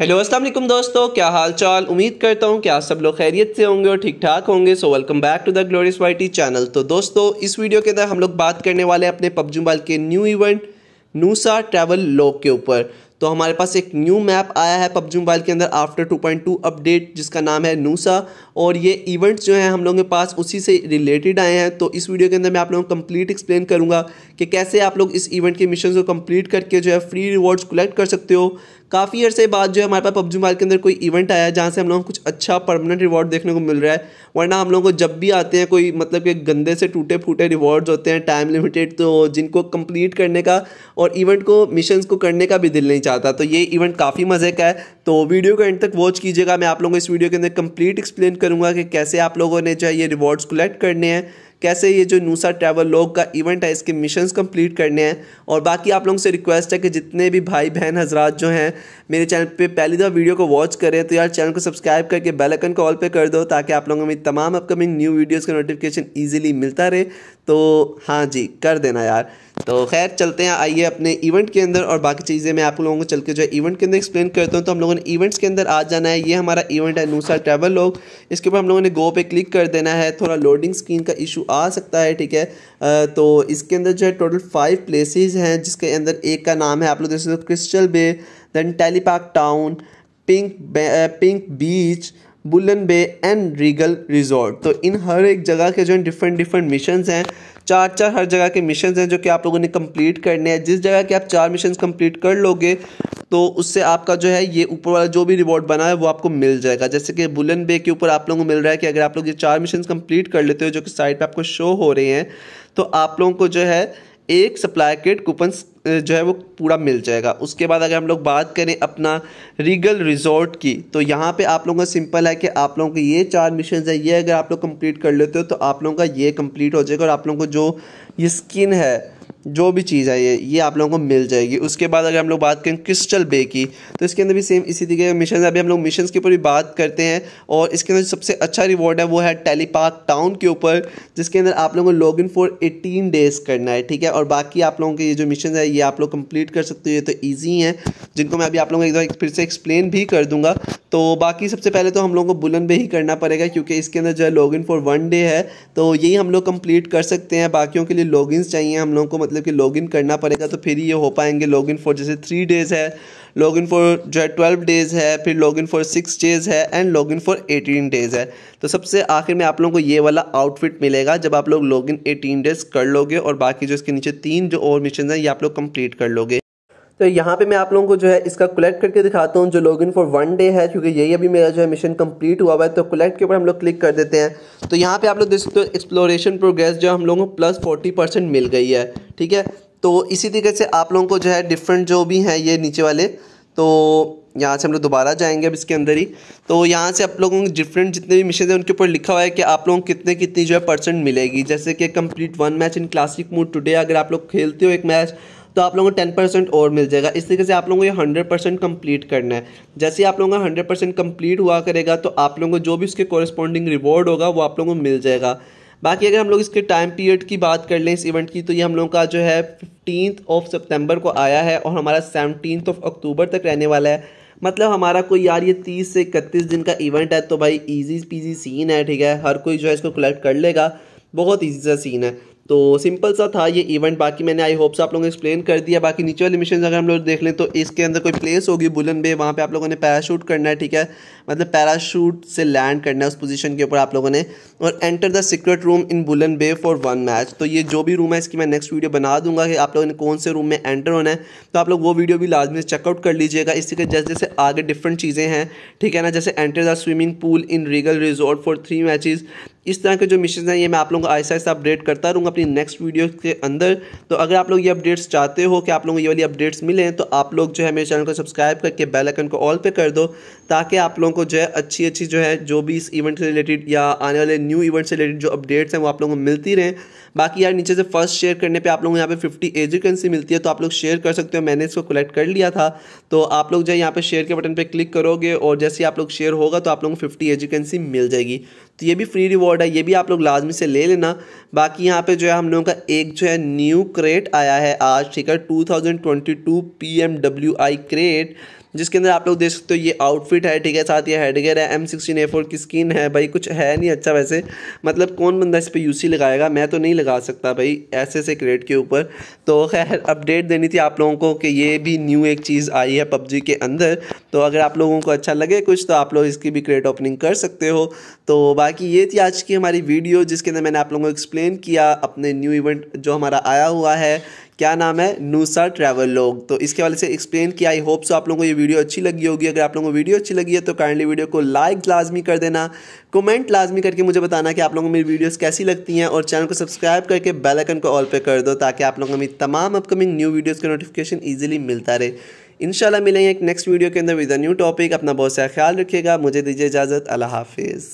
hello अस्सलाम दोस्तों क्या हाल चाल उम्मीद करता हूँ कि आप सब लोग खैरियत से होंगे और ठीक ठाक होंगे so welcome back to the glorious Y T channel तो दोस्तों इस वीडियो के अंदर हम लोग बात करने वाले हैं अपने पबजू मोबाइल के new event Nusa travel lock के ऊपर तो हमारे पास एक न्यू मैप आया है पबजू मोबाइल के अंदर आफ्टर 2.2 अपडेट जिसका नाम है नूसा और ये इवेंट्स जो हैं हम लोगों के पास उसी से रिलेटेड आए हैं तो इस वीडियो के अंदर मैं आप लोगों को कम्प्लीट एक्सप्लेन करूँगा कि कैसे आप लोग इस इवेंट के मिशन को कम्प्लीट करके जो है फ्री रिवॉर्ड्स कलेक्ट कर सकते हो काफ़ी अर्से बाद जो है हमारे पास पबजी मोबाइल के अंदर कोई इवेंट आया जहाँ से हम लोगों को कुछ अच्छा परमानेंट रिवॉर्ड देखने को मिल रहा है वरना हम लोगों को जब भी आते हैं कोई मतलब कि गंदे से टूटे फूटे रिवॉर्ड्स होते हैं टाइम लिमिटेड तो जिनको कंप्लीट करने का और इवेंट को मिशंस को करने का भी दिल नहीं चाहता तो ये इवेंट काफ़ी मज़े का है तो वीडियो को एंड तक वॉच कीजिएगा मैं आप लोगों को इस वीडियो के अंदर कम्प्लीट एक्सप्लेन करूँगा कि कैसे आप लोगों ने जो है ये रिवॉर्ड्स कलेक्ट करने हैं कैसे ये जो नूसा ट्रैवल लोग का इवेंट है इसके मिशंस कंप्लीट करने हैं और बाकी आप लोगों से रिक्वेस्ट है कि जितने भी भाई बहन हजरात जो हैं मेरे चैनल पे पहली दफ़ा वीडियो को वॉच करें तो यार चैनल को सब्सक्राइब करके बेलकन को ऑल पे कर दो ताकि आप लोगों को मेरी तमाम अपकमिंग न्यू वीडियोज़ का नोटिफिकेशन ईजिली मिलता रहे तो हाँ जी कर देना यार तो खैर चलते हैं आइए अपने इवेंट के अंदर और बाकी चीज़ें मैं आप लोगों को चल के जो है इवेंट के अंदर एक्सप्लेन करता हूँ तो हम लोगों ने इवेंट्स के अंदर आज जाना है ये हमारा इवेंट है नूसा ट्रैवल लॉग इसके ऊपर हम लोगों ने गो पे क्लिक कर देना है थोड़ा लोडिंग स्क्रीन का इशू आ सकता है ठीक है तो इसके अंदर जो है टोटल फाइव प्लेसेज हैं जिसके अंदर एक का नाम है आप लोग देख सकते हो Crystal Bay then Telepak town pink pink beach Bulan Bay and Regal resort तो इन हर एक जगह के जो है डिफरेंट डिफरेंट मिशन हैं चार चार हर जगह के मिशन हैं जो कि आप लोगों ने कंप्लीट करने हैं जिस जगह के आप चार मिशन कंप्लीट कर लोगे तो उससे आपका जो है ये ऊपर वाला जो भी रिवॉर्ड बना है वो आपको मिल जाएगा जैसे कि बुलन बे के ऊपर आप लोगों को मिल रहा है कि अगर आप लोग ये चार मिशन कंप्लीट कर लेते हो जो कि साइड पर आपको शो हो रहे हैं तो आप लोगों को जो है एक सप्लाई किट कूपन जो है वो पूरा मिल जाएगा उसके बाद अगर हम लोग बात करें अपना रीगल रिजॉर्ट की तो यहाँ पे आप लोगों का सिंपल है कि आप लोगों के ये चार मिशन है ये अगर आप लोग कंप्लीट कर लेते हो तो आप लोगों का ये कंप्लीट हो जाएगा और आप लोगों को जो ये स्किन है जो भी चीज़ है ये ये आप लोगों को मिल जाएगी उसके बाद अगर हम लोग बात करें क्रिस्टल बे की तो इसके अंदर भी सेम इसी तरीके का मिशन अभी हम लोग मिशन के ऊपर भी बात करते हैं और इसके अंदर सबसे अच्छा रिवॉर्ड है वो है टेलीपार्क टाउन के ऊपर जिसके अंदर आप लोगों को log in for eighteen days करना है ठीक है और बाकी आप लोगों के ये जो मिशन है ये आप लोग कंप्लीट कर सकते हो ये तो ईजी हैं जिनको मैं अभी आप लोगों को एक बार फिर से एक्सप्लेन भी कर दूंगा तो बाकी सबसे पहले तो हम लोगों को बुलंद बे ही करना पड़ेगा क्योंकि इसके अंदर जो है log in for one day है तो यही हम लोग कम्प्लीट कर सकते हैं बाकियों के लिए लॉग चाहिए हम लोगों को मतलब कि लॉगिन करना पड़ेगा तो फिर ये हो पाएंगे लॉगिन फॉर जैसे थ्री डेज़ है लॉगिन फॉर जो है ट्वेल्व डेज़ है फिर लॉगिन फॉर सिक्स डेज़ है and login for eighteen days है तो सबसे आखिर में आप लोगों को ये वाला आउटफिट मिलेगा जब आप लोग लॉगिन एटीन डेज़ कर लोगे और बाकी जो इसके नीचे तीन जो और मिशन हैं ये आप लोग कंप्लीट कर लोगे तो यहाँ पे मैं आप लोगों को जो है इसका कलेक्ट करके दिखाता हूँ जो log in for one day है क्योंकि यही अभी मेरा जो है मिशन कंप्लीट हुआ हुआ है तो कलेक्ट के ऊपर हम लोग क्लिक कर देते हैं तो यहाँ पे आप लोग देख सकते हो एक्सप्लोरेशन प्रोग्रेस जो हम लोगों को प्लस फोर्टी परसेंट मिल गई है ठीक है तो इसी तरीके से आप लोगों को जो है डिफरेंट जो भी हैं ये नीचे वाले तो यहाँ से हम लोग दोबारा जाएंगे अब इसके अंदर ही तो यहाँ से आप लोगों को डिफरेंट जितने भी मिशन हैं उनके ऊपर लिखा हुआ है कि आप लोगों को कितने कितनी जो है परसेंट मिलेगी जैसे कि complete one match in classic mood today अगर आप लोग खेलते हो एक मैच तो आप लोगों को टेन परसेंट और मिल जाएगा इस तरीके से आप लोगों को ये हंड्रेड परसेंट कम्प्लीट करना है जैसे आप लोगों का हंड्रेड परसेंट कम्प्लीट हुआ करेगा तो आप लोगों को जो भी उसके कॉरस्पॉन्डिंग रिवॉर्ड होगा वो आप लोगों को मिल जाएगा बाकी अगर हम लोग इसके टाइम पीरियड की बात कर लें इस इवेंट की तो ये हम लोगों का जो है फिफ्टीन ऑफ सितंबर को आया है और हमारा सेवनटीन ऑफ अक्टूबर तक रहने वाला है मतलब हमारा कोई यार ये तीस से इकतीस दिन का इवेंट है तो भाई इजी पीजी सीन है ठीक है हर कोई जो है इसको कलेक्ट कर लेगा बहुत ईजी सा सीन है तो सिंपल सा था ये इवेंट बाकी मैंने आई होप से आप लोगों ने एक्सप्लेन कर दिया बाकी नीचे वाले मिशन अगर हम लोग देख लें तो इसके अंदर कोई प्लेस होगी बुलन बे वहाँ पे आप लोगों ने पैराशूट करना है ठीक है मतलब पैराशूट से लैंड करना है उस पोजीशन के ऊपर आप लोगों ने और enter the secret room in Bulan Bay for one match तो ये जो भी रूम है इसकी मैं नेक्स्ट वीडियो बना दूंगा कि आप लोगों ने कौन से रूम में एंटर होना है तो आप लोग वो वीडियो भी लाजमी से चेकआउट कर लीजिएगा इसी के जैसे जैसे आगे डिफरेंट चीज़ें हैं ठीक है ना जैसे enter the swimming pool in Regal Resort for three matches इस तरह के जो मिशन हैं ये मैं आप लोगों को आहिस्ता आहिस्ता अपडेट करता रहूँगा अपनी नेक्स्ट वीडियो के अंदर तो अगर आप लोग ये अपडेट्स चाहते हो कि आप लोगों को ये वाली अपडेट्स मिलें तो आप लोग जो है मेरे चैनल को सब्सक्राइब करके बेल आइकन को ऑल पे कर दो ताकि आप लोगों को जो है अच्छी अच्छी जो है जो भी इस इवेंट से रिलेटेड या आने वाले न्यू इवेंट से रिलेटेड जो अपडेट्स हैं वो आप लोगों को मिलती रहें बाकी यार नीचे से फर्स्ट शेयर करने पे आप लोगों को यहाँ पे फिफ्टी एजुकेंसी मिलती है तो आप लोग शेयर कर सकते हो मैंने इसको कलेक्ट कर लिया था तो आप लोग जो है यहाँ पे शेयर के बटन पे क्लिक करोगे और जैसे आप लोग शेयर होगा तो आप लोगों को फिफ्टी एजुकेंसी मिल जाएगी तो ये भी फ्री रिवॉर्ड है ये भी आप लोग लाजमी से ले लेना बाकी यहाँ पे जो है हम लोगों का एक जो है न्यू क्रेट आया है आज ठीक है two thousand twenty two P M W I crate जिसके अंदर आप लोग देख सकते हो ये आउटफिट है ठीक है साथ ये हेडगेयर है एम सिक्सटीन ए फोर की स्किन है भाई कुछ है नहीं अच्छा वैसे मतलब कौन बंदा इस पर यू लगाएगा मैं तो नहीं लगा सकता भाई ऐसे ऐसे क्रेड के ऊपर तो खैर अपडेट देनी थी आप लोगों को कि ये भी न्यू एक चीज़ आई है पबजी के अंदर तो अगर आप लोगों को अच्छा लगे कुछ तो आप लोग इसकी भी क्रेड ओपनिंग कर सकते हो तो बाकी ये थी आज की हमारी वीडियो जिसके अंदर मैंने आप लोगों को एक्सप्लेन किया अपने न्यू इवेंट जो हमारा आया हुआ है क्या नाम है नूसा ट्रैवल लॉग तो इसके वाले से एक्सप्लेन किया आई होप सो आप लोगों को ये वीडियो अच्छी लगी होगी अगर आप लोगों को वीडियो अच्छी लगी है तो काइंडली वीडियो को लाइक लाजमी कर देना कमेंट लाजमी करके मुझे बताना कि आप लोगों को मेरी वीडियोस कैसी लगती हैं और चैनल को सब्सक्राइब करके बेलकन को ऑल पे कर दो ताकि आप लोगों को मेरी तमाम अपकमिंग न्यू वीडियोज़ का नोटिफिकेशन ईजिली मिलता रहे इन मिलेंगे एक नेक्स्ट वीडियो के अंदर विद अ न्यू टॉपिक अपना बहुत सारा ख्याल रखिएगा मुझे दीजिए इजाज़त अल्लाह हाफिज़